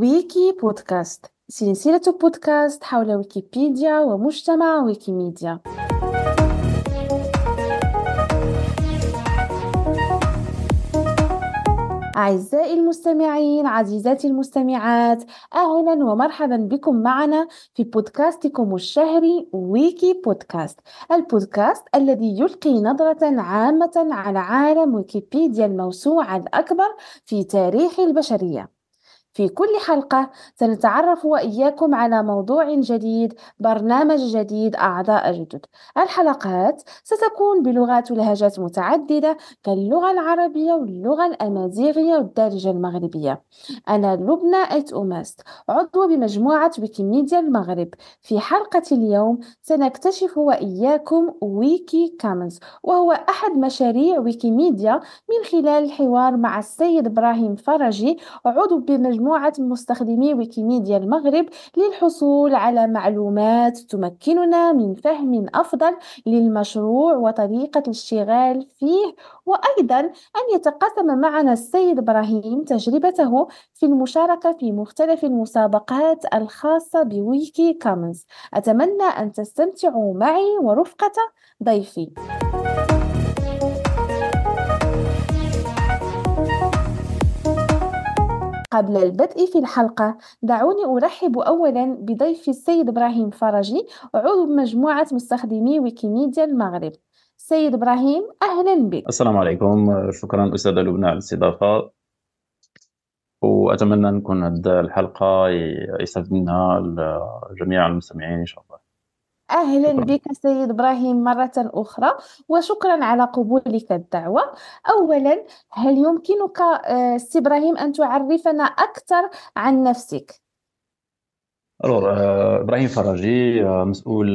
ويكي بودكاست سلسلة بودكاست حول ويكيبيديا ومجتمع ويكيميديا أعزائي المستمعين عزيزاتي المستمعات أهلا ومرحبا بكم معنا في بودكاستكم الشهري ويكي بودكاست البودكاست الذي يلقي نظرة عامة على عالم ويكيبيديا الموسوعة الأكبر في تاريخ البشرية في كل حلقة سنتعرف وإياكم على موضوع جديد، برنامج جديد، أعضاء جدد. الحلقات ستكون بلغات ولهجات متعددة كاللغة العربية واللغة الأمازيغية والدارجة المغربية. أنا لبنى أيت أوماست عضو بمجموعة ويكيميديا المغرب. في حلقة اليوم سنكتشف وإياكم ويكي كامنز، وهو أحد مشاريع ويكيميديا من خلال الحوار مع السيد إبراهيم فرجي، عضو بمجموعة مجموعة مستخدمي ويكيميديا المغرب للحصول على معلومات تمكننا من فهم أفضل للمشروع وطريقة الاشتغال فيه وأيضا أن يتقاسم معنا السيد إبراهيم تجربته في المشاركة في مختلف المسابقات الخاصة بويكي كامنز أتمنى أن تستمتعوا معي ورفقة ضيفي قبل البدء في الحلقة دعوني أرحب أولا بضيف السيد إبراهيم فرجي عضو مجموعة مستخدمي ويكيميديا المغرب سيد إبراهيم أهلا بك السلام عليكم شكرا أستاذة لبنى على الاستضافة وأتمنى أن تكون هذه الحلقة يستفيد منها جميع المستمعين إن شاء الله أهلا بك سيد إبراهيم مرة أخرى وشكرا على قبولك الدعوة أولا هل يمكنك آه، سي إبراهيم أن تعرفنا أكثر عن نفسك؟ الور آه، ابراهيم فراجي آه، مسؤول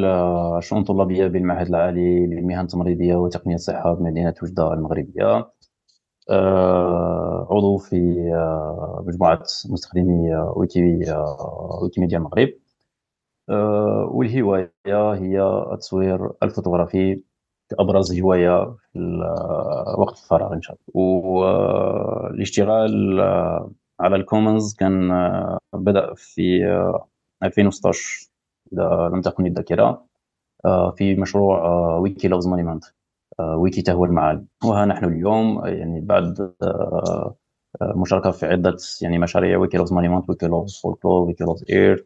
شؤون طلابيه بالمعهد العالي للمهن التمريضيه وتقنيه الصحه بمدينه وجده المغربيه عضو في مجموعه مستخدمي ويكي ويكيميديا المغرب آه، والهوايه هي التصوير الفوتوغرافي ابرز هوايه في آه، وقت الفراغ ان شاء الله والاشتغال آه، على الكومنز كان بدا في 2016 اذا لم تكن الذاكره في مشروع ويكي لوز مونيمنت ويكي تهوى المعالم وها نحن اليوم يعني بعد مشاركه في عده يعني مشاريع ويكي لوز مونيمنت ويكي لوز فولكلور ويكي لوز اير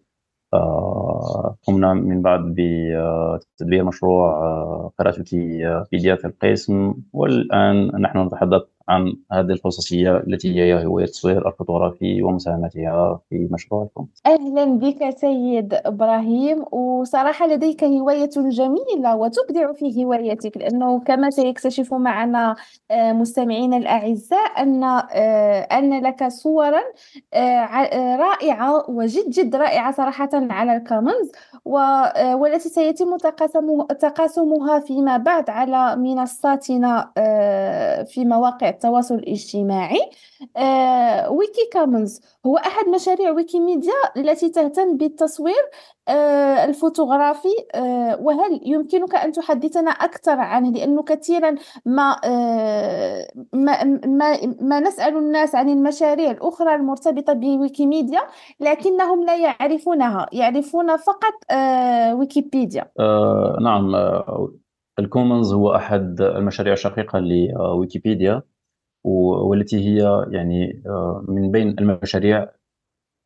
آه، قمنا من بعد بتدبير آه، مشروع آه، قراءة بي دي اف القسم والآن نحن نتحدث عن هذه الخصوصية التي هي هواية التصوير الفوتوغرافي ومساهمتها في مشروعكم أهلا بك سيد إبراهيم وصراحة لديك هواية جميلة وتبدع في هوايتك لأنه كما سيكتشف معنا آه، مستمعينا الأعزاء أن آه، أن لك صورا آه، رائعة وجد جد رائعة صراحة على الكامنز والتي سيتم تقاسمها فيما بعد على منصاتنا في مواقع التواصل الاجتماعي آه، ويكي كامنز هو أحد مشاريع ويكيميديا التي تهتم بالتصوير آه، الفوتوغرافي آه، وهل يمكنك أن تحدثنا أكثر عنه لأنه كثيرا ما, ما, ما, ما نسأل الناس عن المشاريع الأخرى المرتبطة بويكيميديا لكنهم لا يعرفونها يعرفون فقط ويكيبيديا آه نعم الكومنز هو أحد المشاريع الشقيقة لويكيبيديا والتي هي يعني آه، من بين المشاريع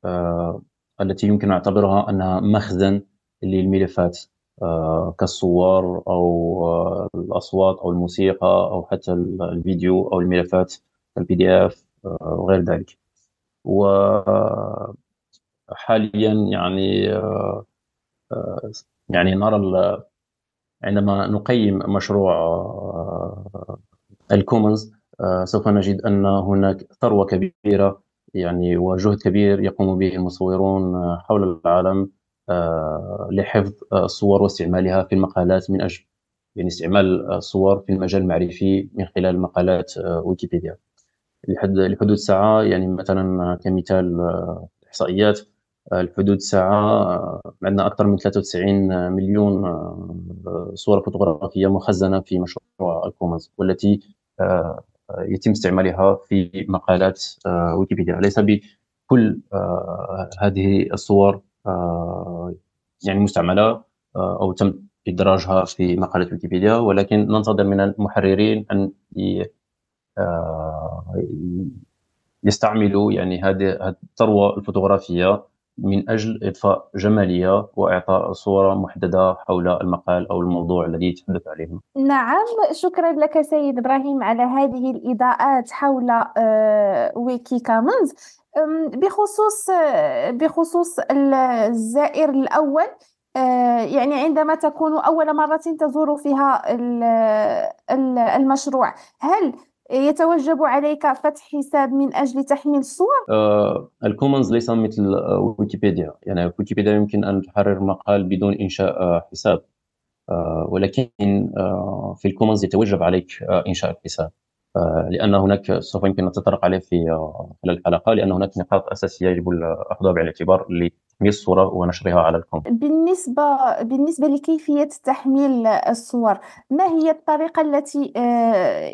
آه، التي يمكن اعتبرها انها مخزن للملفات آه، كالصور او الاصوات او الموسيقى او حتى الفيديو او الملفات البي دي اف وغير ذلك وحاليا يعني يعني نرى عندما نقيم مشروع الكومنز آه، سوف نجد ان هناك ثروه كبيره يعني وجهد كبير يقوم به المصورون آه، حول العالم آه، لحفظ الصور واستعمالها في المقالات من اجل يعني استعمال الصور في المجال المعرفي من خلال مقالات ويكيبيديا لحد لحدود ساعة يعني مثلا كمثال إحصائيات لحدود ساعة عندنا أكثر من 93 مليون صورة فوتوغرافية مخزنة في مشروع الكومنز والتي آه، يتم استعمالها في مقالات آه، ويكيبيديا ليس بكل آه، هذه الصور يعني مستعمله او تم ادراجها في مقالات ويكيبيديا ولكن ننتظر من المحررين ان يستعملوا يعني هذه الثروه الفوتوغرافيه من أجل إضفاء جمالية وإعطاء صورة محددة حول المقال أو الموضوع الذي يتحدث عليه نعم شكرا لك سيد إبراهيم على هذه الإضاءات حول آه، ويكي كامنز بخصوص بخصوص الزائر الأول آه، يعني عندما تكون أول مرة تزور فيها المشروع هل يتوجب عليك فتح حساب من اجل تحميل الصور آه الكومنز ليس مثل آه، ويكيبيديا يعني ويكيبيديا يمكن ان تحرر مقال بدون انشاء آه، حساب آه ولكن آه في الكومنز يتوجب عليك آه، انشاء الحساب لان هناك سوف يمكن ان تطرق عليه في خلال الحلقه لان هناك نقاط اساسيه يجب الاخذ بعين الاعتبار اللي الصوره ونشرها على الكمبيوتر بالنسبة بالنسبة لكيفية تحميل الصور ما هي الطريقة التي آه،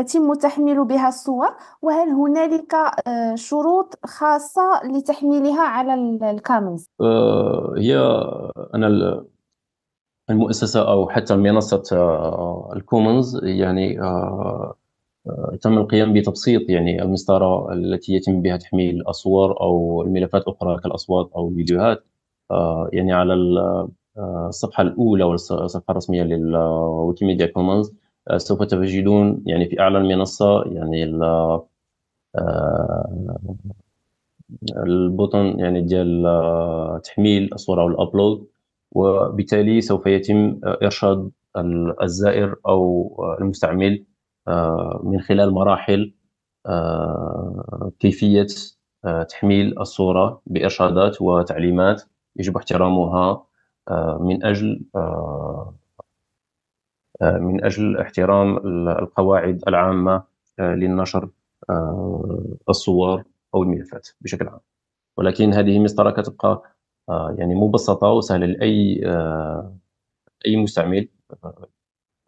يتم تحميل بها الصور وهل هنالك آه، شروط خاصة لتحميلها على الكامنز آه، هي أنا المؤسسة أو حتى منصة الكومنز يعني تم القيام بتبسيط يعني المسطره التي يتم بها تحميل الصور او الملفات الاخرى كالاصوات او الفيديوهات آه، يعني على آه، الصفحه الاولى والصفحه الرسميه للويكيميديا كومنز آه، سوف تجدون يعني في اعلى المنصه يعني البوتون يعني ديال تحميل الصوره او الابلود وبالتالي سوف يتم ارشاد الزائر او المستعمل آه، من خلال مراحل آه، كيفيه آه، تحميل الصوره بارشادات وتعليمات يجب احترامها من اجل من اجل احترام القواعد العامه للنشر الصور او الملفات بشكل عام ولكن هذه مسطره كتبقى يعني مبسطه وسهله لاي اي مستعمل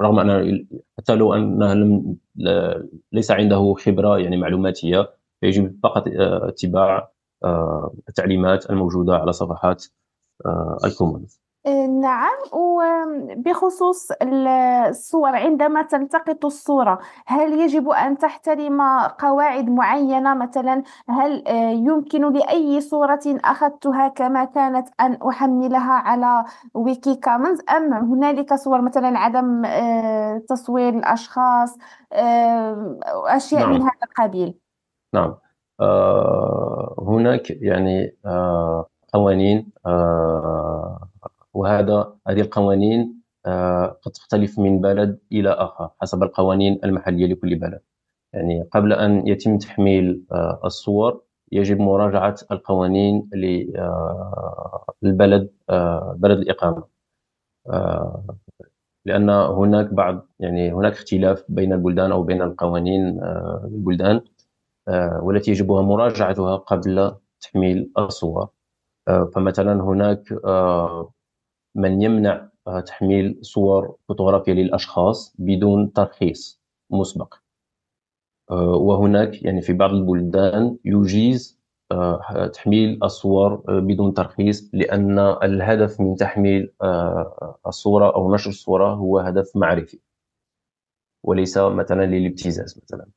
رغم أن حتى لو أنه لم ليس عنده خبرة يعني معلوماتية فيجب فقط آه، اتباع آه، التعليمات الموجودة على صفحات آه، الكومنت آه، نعم وبخصوص الصور عندما تلتقط الصورة هل يجب أن تحترم قواعد معينة مثلا هل آه، يمكن لأي صورة أخذتها كما كانت أن أحملها على ويكي كامنز أم هنالك صور مثلا عدم آه، تصوير الأشخاص أشياء نعم. من هذا القبيل نعم آه هناك يعني آه قوانين آه وهذا هذه القوانين آه، قد تختلف من بلد الى اخر حسب القوانين المحليه لكل بلد يعني قبل ان يتم تحميل آه، الصور يجب مراجعه القوانين آه، للبلد بلد الاقامه لان هناك بعض يعني هناك اختلاف بين البلدان او بين القوانين البلدان والتي يجبها مراجعتها قبل تحميل الصور فمثلا هناك من يمنع آه، تحميل صور فوتوغرافية للأشخاص بدون ترخيص مسبق آه، وهناك يعني في بعض البلدان يجيز آه، تحميل الصور بدون ترخيص لأن الهدف من تحميل الصورة أو نشر الصورة هو هدف معرفي وليس مثلا للابتزاز مثلا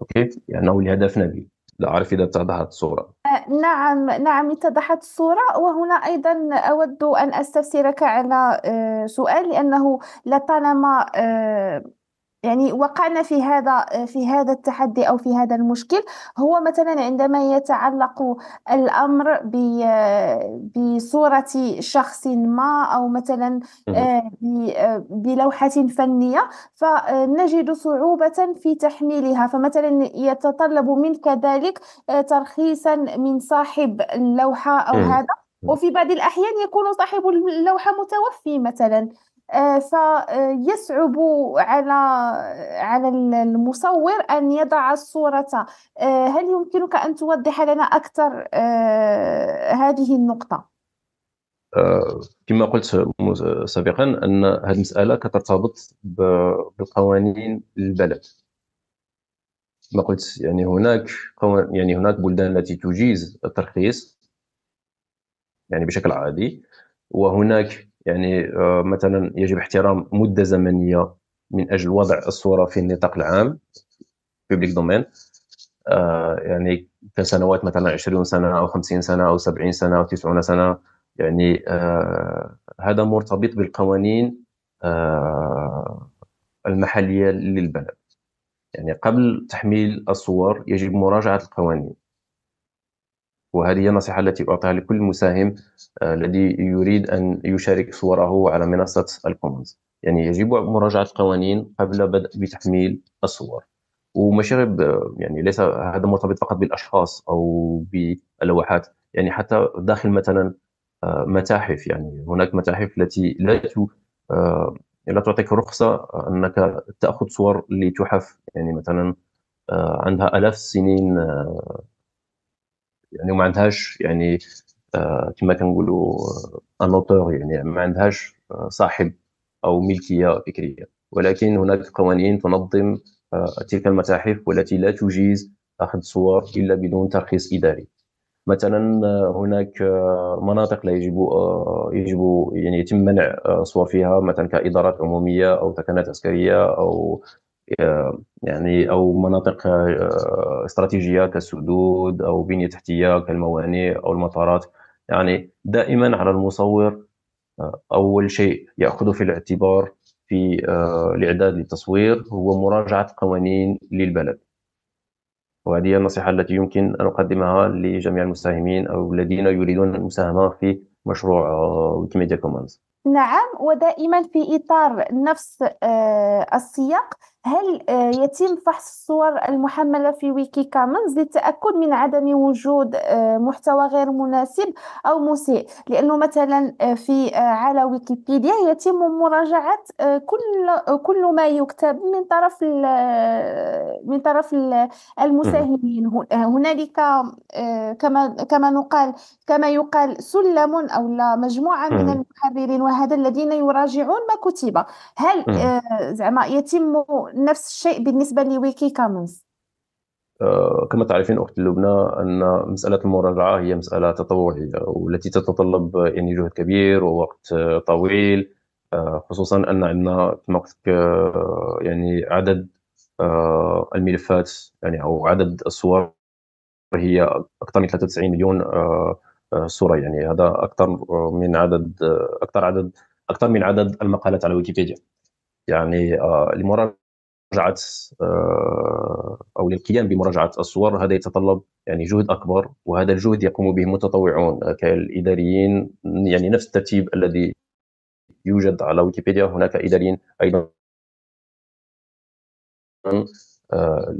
أوكي يعني هو لهدف نبيل لا أعرف إذا تظهرت الصورة نعم نعم اتضحت الصورة وهنا أيضا أود أن أستفسرك على آه، سؤال لأنه لطالما آه، يعني وقعنا في هذا في هذا التحدي او في هذا المشكل هو مثلا عندما يتعلق الامر بصوره شخص ما او مثلا آه، آه، بلوحه فنيه فنجد صعوبه في تحميلها فمثلا يتطلب منك ذلك آه، ترخيصا من صاحب اللوحه او هذا وفي بعض الاحيان يكون صاحب اللوحه متوفي مثلا فيصعب على على المصور ان يضع الصوره آه، هل يمكنك ان توضح لنا اكثر آه، هذه النقطه آه، كما قلت سابقا ان هذه المساله كترتبط بالقوانين البلد كما قلت يعني هناك يعني هناك بلدان التي تجيز الترخيص يعني بشكل عادي وهناك يعني آه، مثلا يجب احترام مده زمنيه من اجل وضع الصوره في النطاق العام بيبليك دومين آه، يعني كسنوات مثلا 20 سنه او 50 سنه او 70 سنه او 90 سنه يعني آه، هذا مرتبط بالقوانين المحليه للبلد يعني قبل تحميل الصور يجب مراجعه القوانين وهذه هي النصيحة التي أعطيها لكل مساهم آه، الذي يريد أن يشارك صوره على منصة الكومنز يعني يجب مراجعة القوانين قبل بدء بتحميل الصور غير يعني ليس هذا مرتبط فقط بالأشخاص أو باللوحات يعني حتى داخل مثلا آه، متاحف يعني هناك متاحف التي لا آه، لا تعطيك رخصة أنك تأخذ صور لتحف يعني مثلا عندها آلاف السنين يعني وما عندهاش يعني آه، كما كنقولوا ان آه، يعني ما عندهاش آه، صاحب او ملكيه فكريه ولكن هناك قوانين تنظم تلك المتاحف والتي لا تجيز اخذ صور الا بدون ترخيص اداري مثلا هناك مناطق لا يجب يجب يعني يتم منع صور فيها مثلا كادارات عموميه او ثكنات عسكريه او آه، يعني او مناطق آه، استراتيجيه كالسدود او بنيه تحتيه كالموانئ او المطارات يعني دائما على المصور آه، اول شيء ياخذه في الاعتبار في الاعداد للتصوير هو مراجعه قوانين للبلد وهذه هي النصيحه التي يمكن ان اقدمها لجميع المساهمين او الذين يريدون المساهمه في مشروع ويكيميديا كومنز نعم ودائما في اطار نفس السياق هل آه، يتم فحص الصور المحملة في ويكي كامنز للتأكد من عدم وجود آه، محتوى غير مناسب أو مسيء لأنه مثلا آه، في على ويكيبيديا يتم مراجعة كل كل ما يكتب من طرف من طرف المساهمين هنالك كما كما نقال كما يقال سلم أو لا مجموعة من المحررين وهذا الذين يراجعون ما كتب هل زعما يتم نفس الشيء بالنسبه لويكي كامنز آه، كما تعرفين اخت لبنى ان مساله المراجعه هي مساله تطوعيه والتي تتطلب يعني جهد كبير ووقت آه، طويل آه، خصوصا ان عندنا كما قلت يعني عدد الملفات يعني او عدد الصور هي اكثر من 93 مليون صوره يعني هذا اكثر من عدد اكثر عدد اكثر من عدد المقالات على ويكيبيديا يعني المراجعه مراجعه آه، او للقيام بمراجعه الصور هذا يتطلب يعني جهد اكبر وهذا الجهد يقوم به متطوعون آه، كالاداريين يعني نفس الترتيب الذي يوجد على ويكيبيديا هناك اداريين ايضا آه،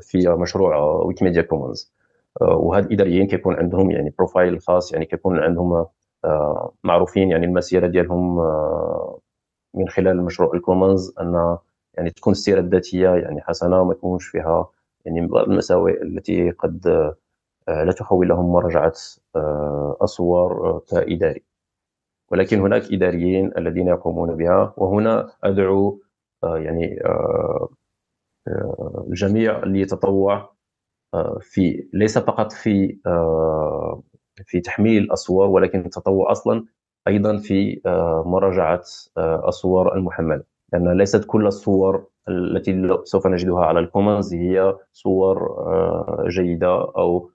في مشروع ويكيميديا كومنز وهاد الاداريين كيكون عندهم يعني بروفايل خاص يعني كيكون عندهم معروفين يعني المسيره ديالهم من خلال مشروع الكومنز ان يعني تكون السيره الذاتيه يعني حسنه وما يكونش فيها يعني بعض المساوئ التي قد آه، لا تحول لهم مراجعه الصور آه، آه، كاداري ولكن هناك اداريين الذين يقومون بها وهنا ادعو يعني الجميع اللي يتطوع في ليس فقط في في تحميل الصور ولكن التطوع اصلا ايضا في مراجعه الصور المحمله لأن ليست كل الصور التي سوف نجدها على الكومنز هي صور آه، جيدة أو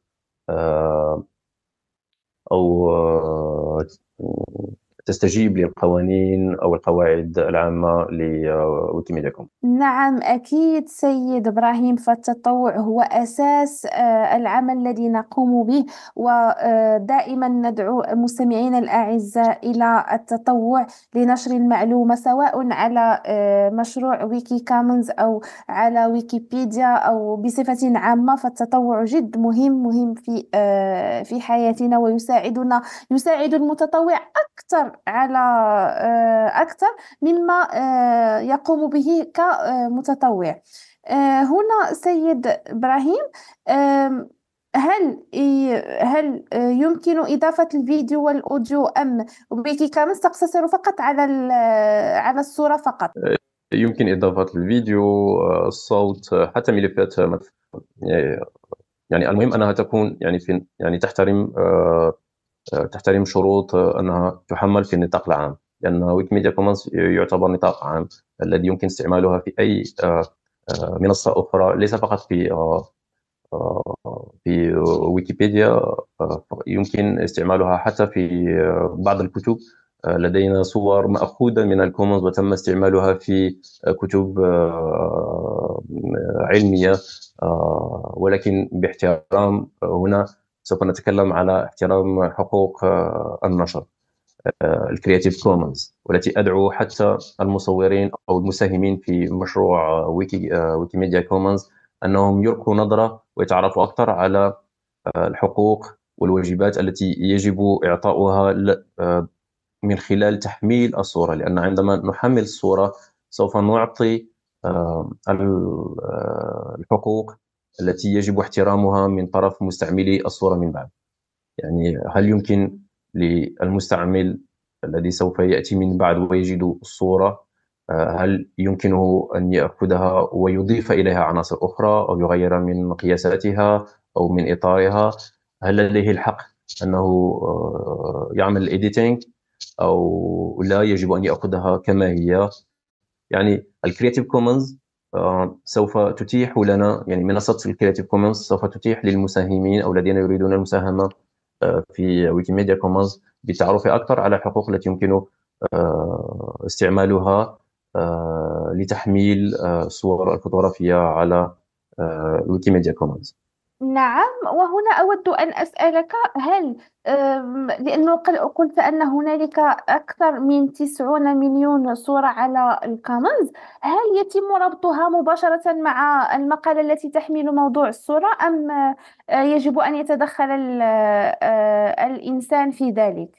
آه، أو آه، تستجيب للقوانين او القواعد العامه لويكيميديا كوم نعم اكيد سيد ابراهيم فالتطوع هو اساس آه، العمل الذي نقوم به ودائما ندعو مستمعينا الاعزاء الى التطوع لنشر المعلومه سواء على آه، مشروع ويكي كامنز او على ويكيبيديا او بصفه عامه فالتطوع جد مهم مهم في آه، في حياتنا ويساعدنا يساعد المتطوع اكثر على آه، أكثر مما آه، يقوم به كمتطوع آه، هنا سيد إبراهيم هل هل يمكن إضافة الفيديو والأوديو أم بك كامل تقتصر فقط على على الصورة فقط؟ يمكن إضافة الفيديو الصوت حتى ملفات يعني،, يعني المهم أنها تكون يعني في يعني تحترم تحترم شروط آه، انها تحمل في النطاق العام لان ويكيميديا كومنز يعتبر نطاق عام الذي يمكن استعمالها في اي آه، آه، منصه اخرى ليس فقط في في ويكيبيديا يمكن استعمالها حتى في بعض الكتب لدينا صور مأخوذة من الكومنز وتم استعمالها في كتب علمية ولكن باحترام هنا سوف نتكلم على احترام حقوق آه، النشر آه، الكرياتيف كومنز والتي ادعو حتى المصورين او المساهمين في مشروع آه، ويكي ويكيميديا كومنز انهم يلقوا نظره ويتعرفوا اكثر على الحقوق والواجبات التي يجب اعطاؤها من خلال تحميل الصوره لان عندما نحمل الصوره سوف نعطي الحقوق التي يجب احترامها من طرف مستعملي الصورة من بعد يعني هل يمكن للمستعمل الذي سوف يأتي من بعد ويجد الصورة آه، هل يمكنه أن يأخذها ويضيف إليها عناصر أخرى أو يغير من مقياساتها أو من إطارها هل لديه الحق أنه آه، يعمل الإيديتينج أو لا يجب أن يأخذها كما هي يعني الكرياتيف كومنز سوف تتيح لنا يعني منصه الكرياتيف كومنز سوف تتيح للمساهمين او الذين يريدون المساهمه آه، في ويكيميديا كومنز بالتعرف اكثر على الحقوق التي يمكن آه، استعمالها آه، لتحميل الصور الفوتوغرافيه على ويكيميديا كومنز نعم وهنا أود أن أسألك هل لأنه قلت أن هنالك أكثر من 90 مليون صورة على الكامنز هل يتم ربطها مباشرة مع المقالة التي تحمل موضوع الصورة أم آه، يجب أن يتدخل آه، الإنسان في ذلك؟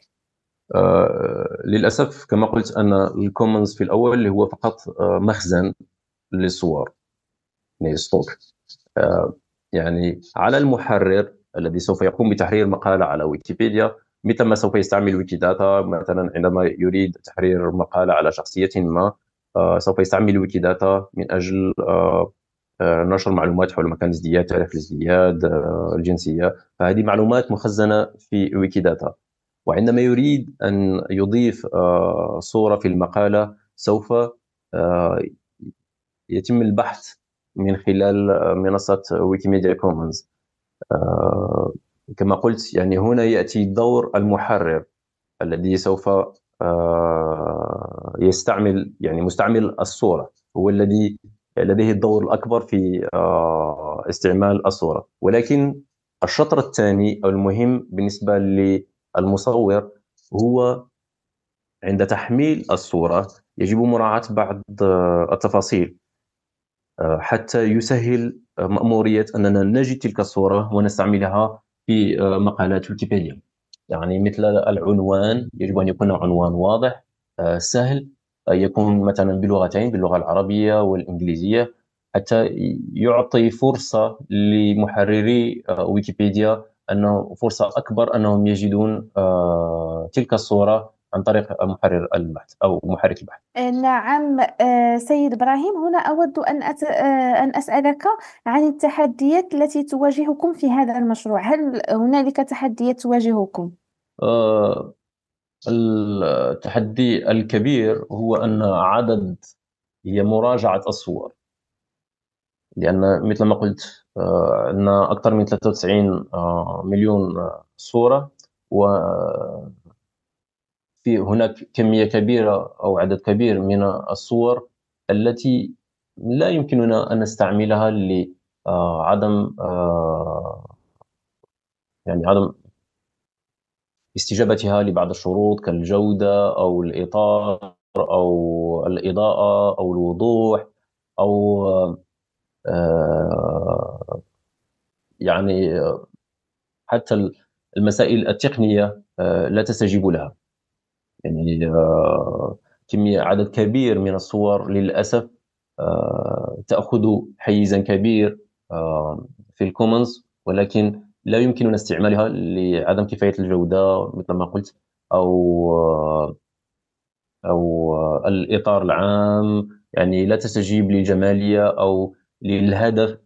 آه للأسف كما قلت أن الكومنز في الأول اللي هو فقط آه، مخزن للصور يعني ستوك آه يعني على المحرر الذي سوف يقوم بتحرير مقاله على ويكيبيديا مثل ما سوف يستعمل ويكيداتا مثلا عندما يريد تحرير مقاله على شخصيه ما آه، سوف يستعمل ويكيداتا من اجل آه، آه، نشر معلومات حول مكان ازدياد تاريخ الازدياد الجنسيه فهذه معلومات مخزنه في ويكيداتا وعندما يريد ان يضيف صوره في المقاله سوف يتم البحث من خلال منصه ويكيميديا آه، كومنز كما قلت يعني هنا ياتي دور المحرر الذي سوف آه، يستعمل يعني مستعمل الصوره هو الذي لديه الدور الاكبر في آه، استعمال الصوره ولكن الشطر الثاني او المهم بالنسبه للمصور هو عند تحميل الصوره يجب مراعاه بعض التفاصيل آه، حتى يسهل آه، مأمورية أننا نجد تلك الصورة ونستعملها في آه، مقالات ويكيبيديا يعني مثل العنوان يجب أن يكون عنوان واضح سهل يكون مثلا بلغتين باللغة العربية والإنجليزية حتى يعطي فرصة لمحرري ويكيبيديا أنه فرصة أكبر أنهم يجدون تلك الصورة عن طريق محرر البحث او محرك البحث. آه، نعم آه، سيد ابراهيم هنا اود ان آه، ان اسالك عن التحديات التي تواجهكم في هذا المشروع، هل هنالك تحديات تواجهكم؟ التحدي الكبير هو ان عدد هي مراجعه الصور. لان مثل ما قلت عندنا اكثر من 93 مليون صوره و في هناك كمية كبيرة أو عدد كبير من الصور التي لا يمكننا أن نستعملها لعدم آه، آه، يعني عدم استجابتها لبعض الشروط كالجودة أو الإطار أو الإضاءة أو الوضوح أو آه، يعني حتى المسائل التقنية لا تستجيب لها يعني آه، كمية عدد كبير من الصور للأسف آه، تأخذ حيزا كبير آه، في الكومنز ولكن لا يمكننا استعمالها لعدم كفاية الجودة مثل ما قلت أو أو الإطار العام يعني لا تستجيب للجمالية أو للهدف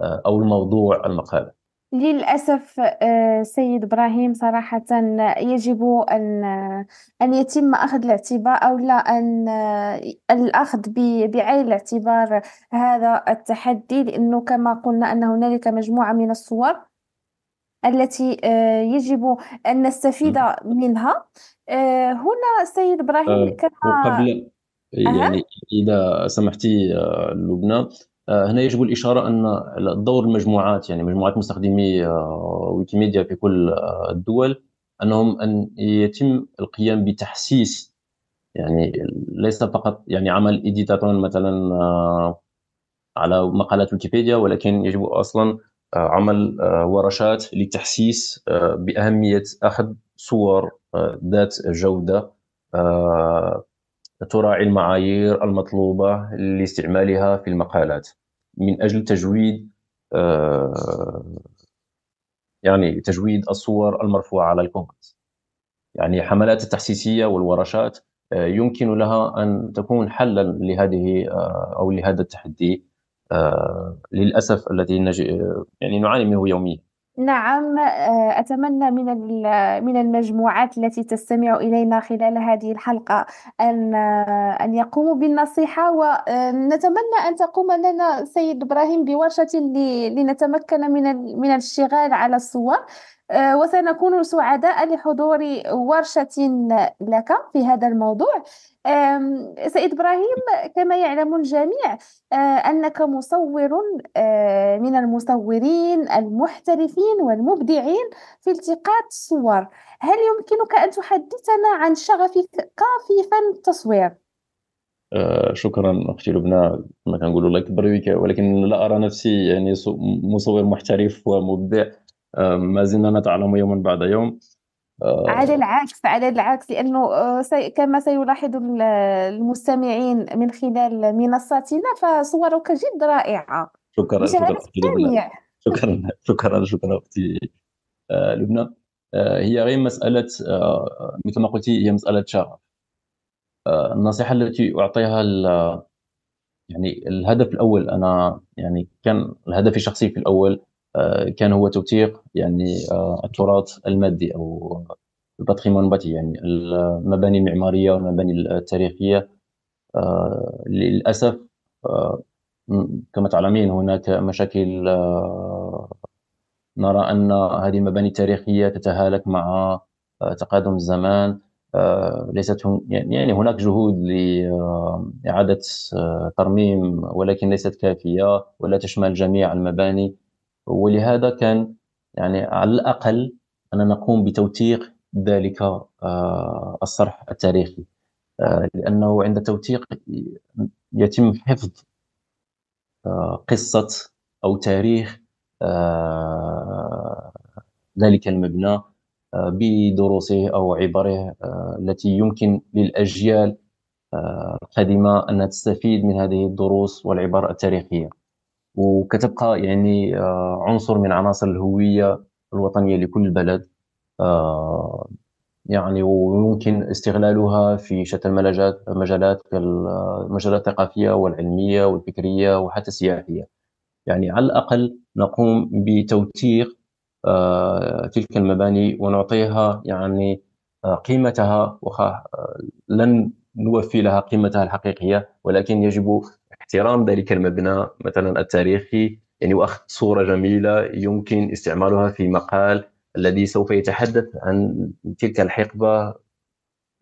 أو الموضوع المقالة للأسف آه، سيد إبراهيم صراحة يجب أن أن يتم أخذ الاعتبار أو لا أن آه، الأخذ بعين الاعتبار هذا التحدي لأنه كما قلنا أن هنالك مجموعة من الصور التي آه، يجب أن نستفيد منها هنا سيد إبراهيم كما قبل يعني إذا سمحتي لبنى آه، هنا يجب الاشاره ان دور المجموعات يعني مجموعات مستخدمي آه، ويكيميديا في كل آه، الدول انهم ان يتم القيام بتحسيس يعني ليس فقط يعني عمل اديتاتون مثلا على مقالات ويكيبيديا ولكن يجب اصلا عمل ورشات للتحسيس باهميه اخذ صور ذات جوده تراعي المعايير المطلوبة لاستعمالها في المقالات من أجل تجويد آه، يعني تجويد الصور المرفوعة على الكونغرس يعني حملات التحسيسية والورشات آه، يمكن لها أن تكون حلا لهذه آه، أو لهذا التحدي للأسف الذي يعني نعاني منه يوميا نعم آه، أتمنى من من المجموعات التي تستمع إلينا خلال هذه الحلقة أن آه، أن يقوموا بالنصيحة ونتمنى آه، أن تقوم لنا سيد إبراهيم بورشة لنتمكن من من الاشتغال على الصور آه، وسنكون سعداء لحضور ورشة لك في هذا الموضوع سيد إبراهيم كما يعلم الجميع آه، أنك مصور آه، من المصورين المحترفين والمبدعين في التقاط الصور هل يمكنك أن تحدثنا عن شغفك في فن التصوير؟ شكرا اختي لبنى ما كنقولوا الله يكبر ولكن لا ارى نفسي يعني مصور محترف ومبدع آه، ما زلنا نتعلم يوما بعد يوم آه، على العكس على العكس لانه آه، كما سيلاحظ المستمعين من خلال منصاتنا فصورك جد رائعه شكرا شكرا شكرا شكرا اختي لبنى هي غير مساله مثل ما قلتي هي مساله شغف النصيحه التي اعطيها يعني الهدف الاول انا يعني كان الهدف الشخصي في الاول آه، كان هو توثيق يعني آه، التراث المادي او الباتريمون باتي يعني المباني المعماريه والمباني التاريخيه آه، للاسف كما تعلمين هناك مشاكل نرى ان هذه المباني التاريخيه تتهالك مع تقادم الزمان ليست يعني هناك جهود لاعاده ترميم ولكن ليست كافيه ولا تشمل جميع المباني ولهذا كان يعني على الاقل اننا نقوم بتوثيق ذلك آه، الصرح التاريخي آه، لانه عند التوثيق يتم حفظ آه، قصه او تاريخ ذلك المبنى بدروسه او عبره التي يمكن للاجيال القادمه ان تستفيد من هذه الدروس والعبر التاريخيه وكتبقى يعني آه، عنصر من عناصر الهويه الوطنيه لكل بلد آه، يعني ويمكن استغلالها في شتى المجالات مجالات المجالات الثقافيه والعلميه والفكريه وحتى السياحيه يعني على الاقل نقوم بتوثيق آه، تلك المباني ونعطيها يعني قيمتها وخا لن نوفي لها قيمتها الحقيقيه ولكن يجب احترام ذلك المبنى مثلا التاريخي يعني واخذ صوره جميله يمكن استعمالها في مقال الذي سوف يتحدث عن تلك الحقبه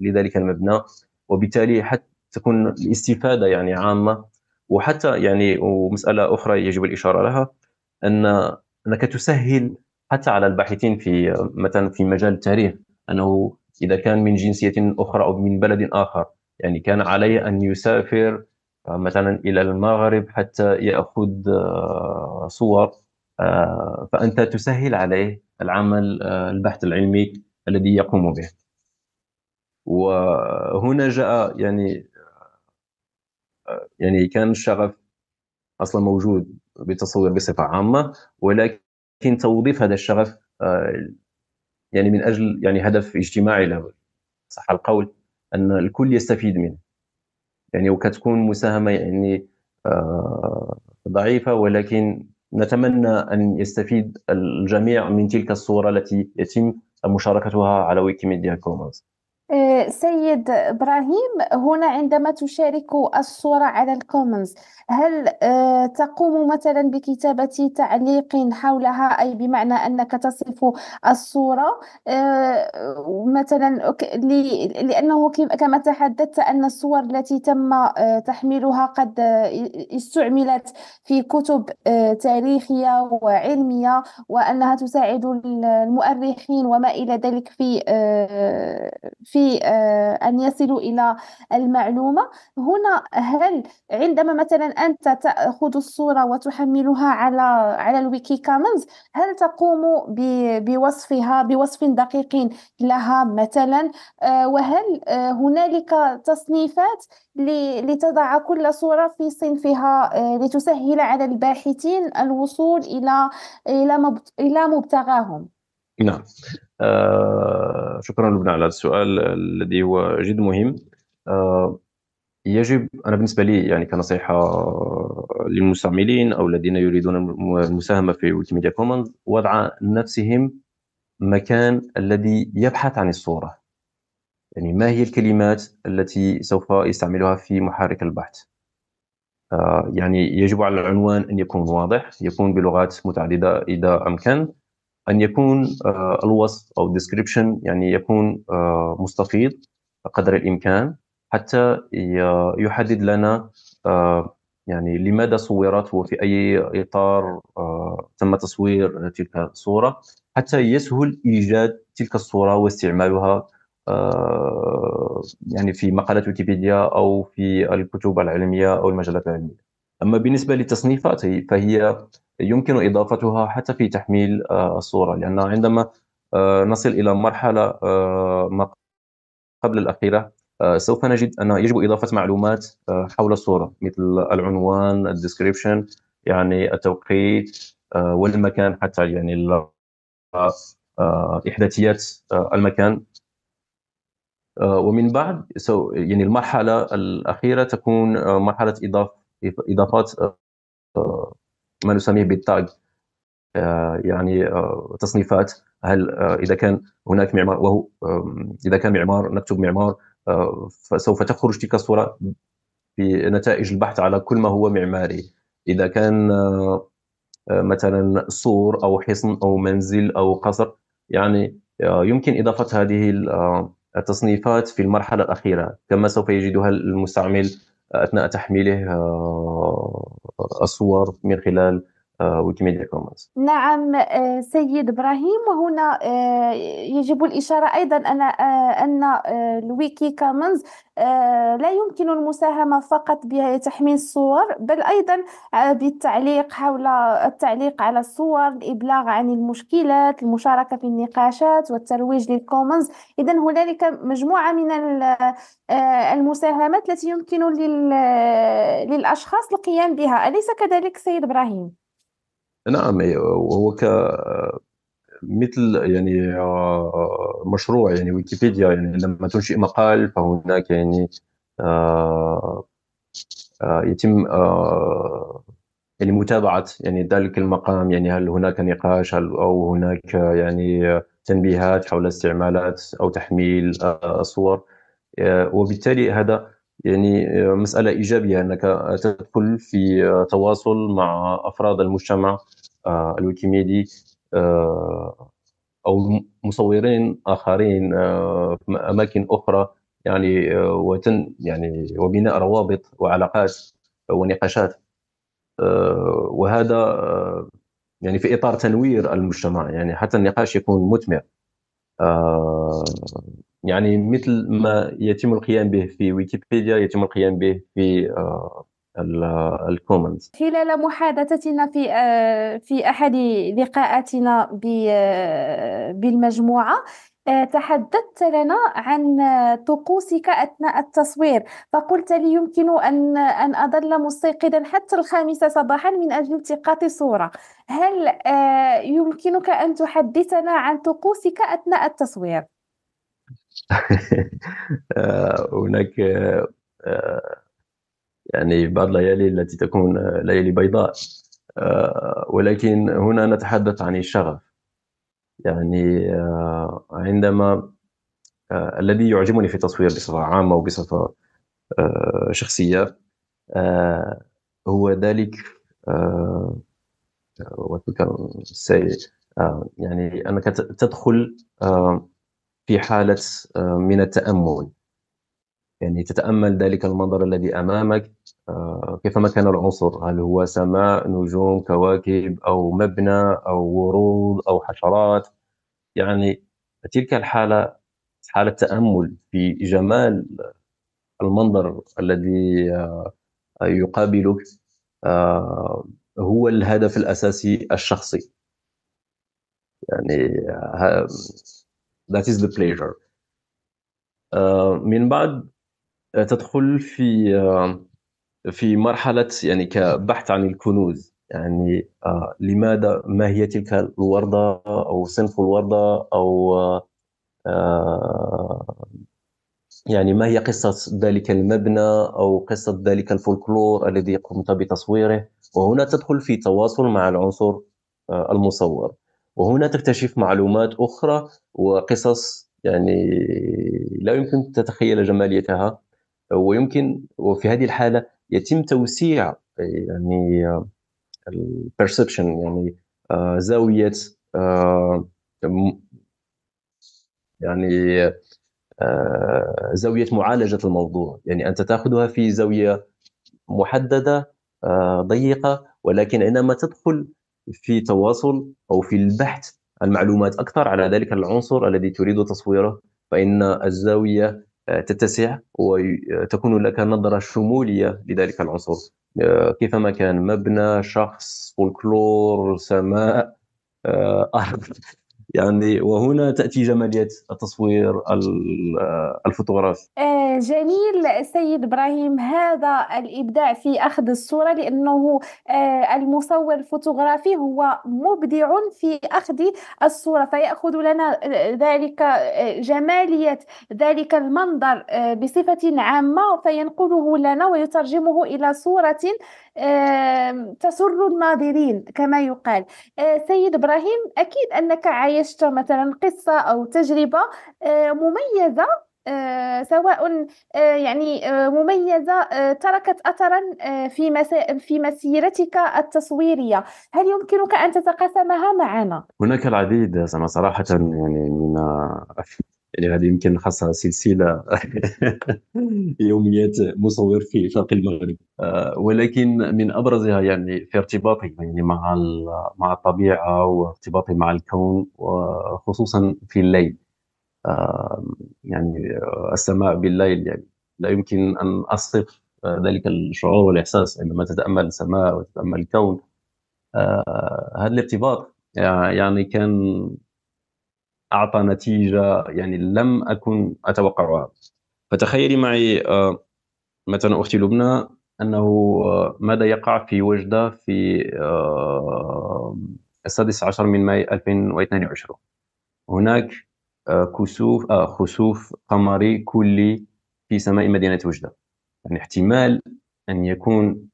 لذلك المبنى وبالتالي حتى تكون الاستفاده يعني عامه وحتى يعني ومساله اخرى يجب الاشاره لها ان انك تسهل حتى على الباحثين في مثلا في مجال التاريخ انه اذا كان من جنسيه اخرى او من بلد اخر يعني كان عليه ان يسافر مثلا الى المغرب حتى ياخذ آه، صور آه، فانت تسهل عليه العمل آه، البحث العلمي الذي يقوم به وهنا جاء يعني يعني كان الشغف اصلا موجود بالتصوير بصفه عامه ولكن توظيف هذا الشغف يعني من اجل يعني هدف اجتماعي له صح القول ان الكل يستفيد منه يعني وكتكون مساهمه يعني آه، ضعيفه ولكن نتمنى ان يستفيد الجميع من تلك الصوره التي يتم مشاركتها على ويكيميديا كومنز آه، سيد إبراهيم هنا عندما تشارك الصورة على الكومنز هل آه، تقوم مثلا بكتابة تعليق حولها أي بمعنى أنك تصف الصورة آه، مثلا لأنه كما تحدثت أن الصور التي تم تحميلها قد استعملت في كتب تاريخية وعلمية وأنها تساعد المؤرخين وما إلى ذلك في في آه، أن يصلوا إلى المعلومة هنا هل عندما مثلا أنت تأخذ الصورة وتحملها على على الويكي كامنز هل تقوم بوصفها بوصف دقيق لها مثلا آه، وهل آه، هنالك تصنيفات لتضع كل صورة في صنفها لتسهل على الباحثين الوصول إلى إلى مبتغاهم نعم آه، شكرا لبنى على هذا السؤال الذي هو جد مهم آه، يجب انا بالنسبه لي يعني كنصيحه للمستعملين او الذين يريدون المساهمه في ويكيميديا كومنز وضع نفسهم مكان الذي يبحث عن الصوره يعني ما هي الكلمات التي سوف يستعملها في محرك البحث آه، يعني يجب على العنوان ان يكون واضح يكون بلغات متعدده اذا امكن ان يكون آه، الوصف او الديسكريبشن يعني يكون آه، مستفيض قدر الامكان حتى يحدد لنا آه، يعني لماذا صورت وفي اي اطار تم تصوير تلك الصوره حتى يسهل ايجاد تلك الصوره واستعمالها يعني في مقالات ويكيبيديا او في الكتب العلميه او المجلات العلميه اما بالنسبه للتصنيفات فهي يمكن اضافتها حتى في تحميل آه، الصوره لان عندما آه، نصل الى مرحله آه، ما قبل الاخيره سوف نجد ان يجب اضافه معلومات حول الصوره مثل العنوان الديسكريبشن يعني التوقيت والمكان حتى يعني احداثيات المكان ومن بعد يعني المرحله الاخيره تكون مرحله اضافه اضافات ما نسميه بالتاج آه، يعني آه، تصنيفات هل آه، اذا كان هناك معمار وهو اذا كان معمار نكتب معمار فسوف تخرج تلك الصوره بنتائج البحث على كل ما هو معماري اذا كان مثلا سور او حصن او منزل او قصر يعني يمكن اضافه هذه التصنيفات في المرحله الاخيره كما سوف يجدها المستعمل اثناء تحميله الصور آه، من خلال ويكيميديا آه، كومنز نعم آه، سيد ابراهيم وهنا آه، يجب الاشاره ايضا ان ان الويكي كومنز لا يمكن المساهمه فقط بتحميل الصور بل ايضا بالتعليق حول التعليق على الصور الابلاغ عن المشكلات المشاركه في النقاشات والترويج للكومنز اذا هنالك مجموعه من المساهمات التي يمكن للاشخاص القيام بها اليس كذلك سيد ابراهيم نعم إيه، هو ك مثل يعني آه، مشروع يعني ويكيبيديا يعني لما تنشئ مقال فهناك يعني آه، آه، يتم يعني متابعة يعني ذلك المقام يعني هل هناك نقاش هل أو هناك يعني تنبيهات حول استعمالات أو تحميل الصور وبالتالي هذا يعني آه، مساله ايجابيه انك آه، تدخل في آه، تواصل مع افراد المجتمع الويكيميدي او مصورين اخرين في اماكن اخرى يعني وتن يعني وبناء روابط وعلاقات ونقاشات وهذا يعني في اطار تنوير المجتمع يعني حتى النقاش يكون مثمر يعني مثل ما يتم القيام به في ويكيبيديا يتم القيام به في آه، الكومنز خلال محادثتنا في آه، في احد لقاءاتنا آه، بالمجموعه تحدثت لنا عن طقوسك اثناء التصوير فقلت لي يمكن ان ان اظل مستيقظا حتى الخامسه صباحا من اجل التقاط صوره هل يمكنك ان تحدثنا عن طقوسك اثناء التصوير آه، هناك آه، يعني بعض الليالي التي تكون آه، ليالي بيضاء ولكن هنا نتحدث عن الشغف يعني عندما الذي يعجبني في التصوير بصفة عامة وبصفة شخصية هو ذلك يعني أنك تدخل في حالة آه، من التأمل يعني تتأمل ذلك المنظر الذي أمامك آه، كيفما كان العنصر هل هو سماء نجوم كواكب أو مبنى أو ورود أو حشرات يعني تلك الحالة حالة تأمل في جمال المنظر الذي آه، يقابلك هو الهدف الأساسي الشخصي يعني that is the pleasure آه، من بعد آه، تدخل في آه، في مرحلة يعني كبحث عن الكنوز يعني لماذا ما هي تلك الوردة أو صنف الوردة أو يعني ما هي قصة ذلك المبنى أو قصة ذلك الفولكلور الذي قمت بتصويره وهنا تدخل في تواصل مع العنصر المصور وهنا تكتشف معلومات أخرى وقصص يعني لا يمكن تتخيل جماليتها ويمكن وفي هذه الحالة يتم توسيع يعني البرسبشن يعني آه، زاوية آه، يعني آه، زاوية معالجة الموضوع يعني أنت تأخذها في زاوية محددة ضيقة ولكن عندما تدخل في تواصل او في البحث المعلومات اكثر على ذلك العنصر الذي تريد تصويره فان الزاويه آه، تتسع وتكون لك نظره شموليه لذلك العنصر آه، كيفما كان مبنى شخص فولكلور سماء آه، ارض يعني وهنا تاتي جماليه التصوير الفوتوغرافي آه، جميل سيد ابراهيم هذا الابداع في اخذ الصوره لانه آه، المصور الفوتوغرافي هو مبدع في اخذ الصوره فياخذ لنا آه، ذلك جماليه ذلك المنظر بصفه عامه فينقله لنا ويترجمه الى صوره تسر الناظرين كما يقال آه، سيد إبراهيم أكيد أنك عايشت مثلا قصة أو تجربة آه، مميزة آه، سواء يعني مميزة تركت أثرا في في مسيرتك التصويرية هل يمكنك أن تتقاسمها معنا؟ هناك العديد صراحة يعني من يعني هذه يمكن خاصها سلسله يوميات مصور في شرق المغرب آه، ولكن من ابرزها يعني في ارتباطي يعني مع مع الطبيعه وارتباطي مع الكون وخصوصا في الليل آه، يعني السماء بالليل يعني لا يمكن ان اصف ذلك الشعور والاحساس عندما تتامل السماء وتتامل الكون آه، هذا الارتباط يعني كان اعطى نتيجه يعني لم اكن اتوقعها فتخيلي معي آه، مثلا اختي لبنى انه آه، ماذا يقع في وجده في آه، السادس عشر من ماي 2022 هناك كسوف خسوف قمري كلي في سماء مدينه وجده يعني احتمال ان يكون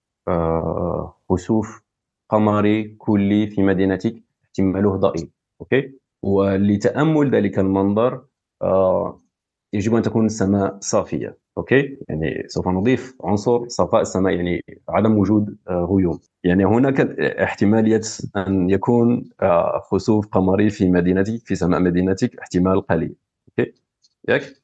خسوف قمري كلي في مدينتك احتماله ضئيل اوكي ولتامل ذلك المنظر آه، يجب ان تكون السماء صافيه اوكي يعني سوف نضيف عنصر صفاء السماء يعني عدم وجود آه، غيوم يعني هناك احتماليه ان يكون آه، خسوف قمري في مدينتك في سماء مدينتك احتمال قليل اوكي ياك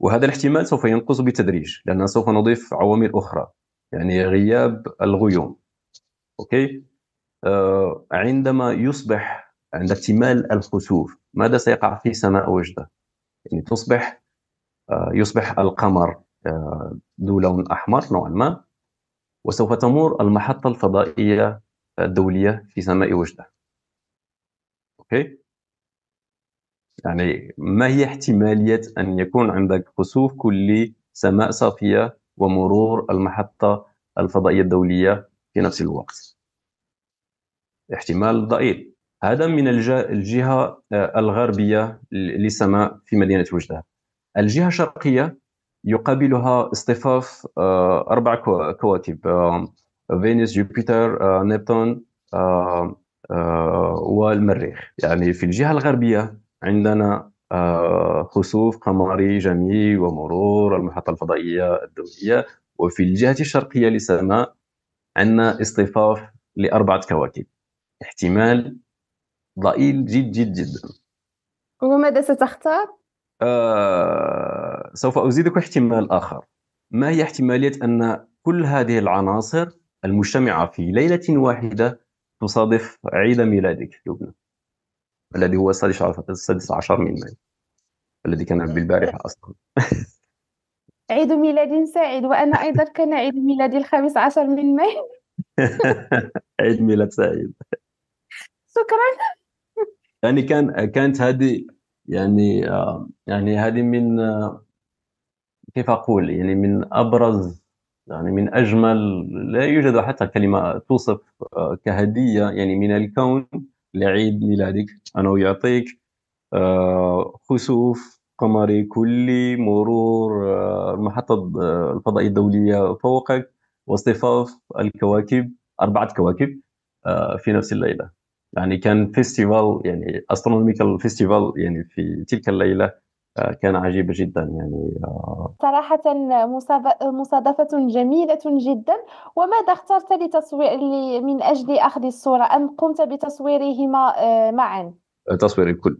وهذا الاحتمال سوف ينقص بالتدريج لان سوف نضيف عوامل اخرى يعني غياب الغيوم اوكي عندما يصبح عند اكتمال الخسوف ماذا سيقع في سماء وجده يعني تصبح آه، يصبح القمر آه، ذو لون احمر نوعا ما وسوف تمر المحطه الفضائيه آه، الدوليه في سماء وجده اوكي يعني ما هي احتماليه ان يكون عندك خسوف كلي سماء صافيه ومرور المحطه الفضائيه الدوليه في نفس الوقت احتمال ضئيل هذا من الجهه آه، الغربيه لسماء في مدينه وجده الجهه الشرقيه يقابلها اصطفاف آه، اربع كواكب آه، فينوس جوبيتر نبتون والمريخ يعني في الجهه الغربيه عندنا خسوف قمري جميل ومرور المحطه الفضائيه الدوليه وفي الجهه الشرقيه للسماء عندنا اصطفاف لاربعه كواكب احتمال ضئيل جد جد جدا وماذا ستختار؟ آه سوف أزيدك احتمال آخر ما هي احتمالية أن كل هذه العناصر المجتمعة في ليلة واحدة تصادف عيد ميلادك في لبنان الذي هو السادس عشر السادس عشر من مايو الذي كان بالبارحة أصلا عيد ميلاد سعيد وأنا أيضا كان عيد ميلادي الخامس عشر من مايو عيد ميلاد سعيد شكرا يعني كان كانت هذه يعني يعني هذه من كيف اقول يعني من ابرز يعني من اجمل لا يوجد حتى كلمه توصف كهديه يعني من الكون لعيد ميلادك انه يعطيك خسوف قمري كلي مرور المحطه الفضائيه الدوليه فوقك واصطفاف الكواكب اربعه كواكب في نفس الليله يعني كان فيستيفال يعني استرونوميكال فيستيفال يعني في تلك الليله آه، كان عجيب جدا يعني آه. صراحة مصادفة جميلة جدا وماذا اخترت لتصوير من أجل أخذ الصورة أم قمت بتصويرهما آه، معا؟ تصوير الكل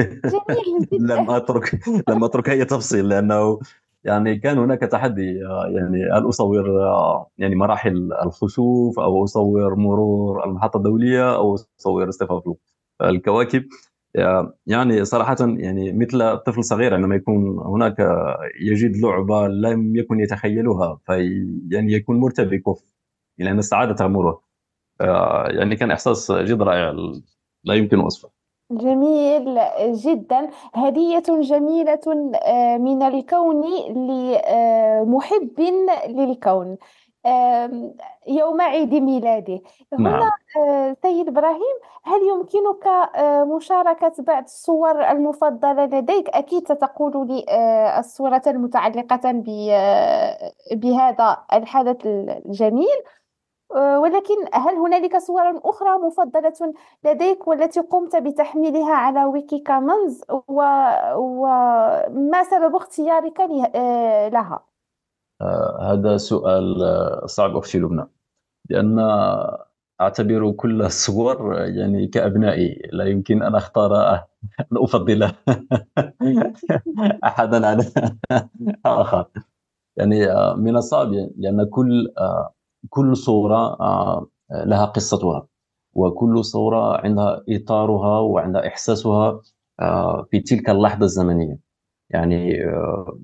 جميل جدا لم اترك لم اترك اي تفصيل لانه يعني كان هناك تحدي يعني هل اصور يعني مراحل الخسوف او اصور مرور المحطه الدوليه او اصور استفاضه الكواكب يعني صراحة يعني مثل طفل صغير عندما يكون هناك يجد لعبة لم يكن يتخيلها في يعني يكون مرتبك لأن يعني السعادة تغمره يعني كان إحساس جد رائع لا يمكن وصفه جميل جدا هدية جميلة آه، من الكون لمحب آه، للكون يوم عيد ميلاده هنا نعم. آه، سيد إبراهيم هل يمكنك مشاركة بعض الصور المفضلة لديك أكيد ستقول لي الصورة المتعلقة بهذا الحدث الجميل آه، ولكن هل هنالك صور أخرى مفضلة لديك والتي قمت بتحميلها على ويكي كامنز وما سبب اختيارك آه، لها؟ آه، هذا سؤال صعب أختي لبنى لأن أعتبر كل الصور يعني كأبنائي لا يمكن أن أختار أن أفضل أحدا على آخر يعني من الصعب لأن كل كل صوره آه، لها قصتها وكل صوره عندها اطارها وعندها احساسها آه، في تلك اللحظه الزمنيه يعني آه،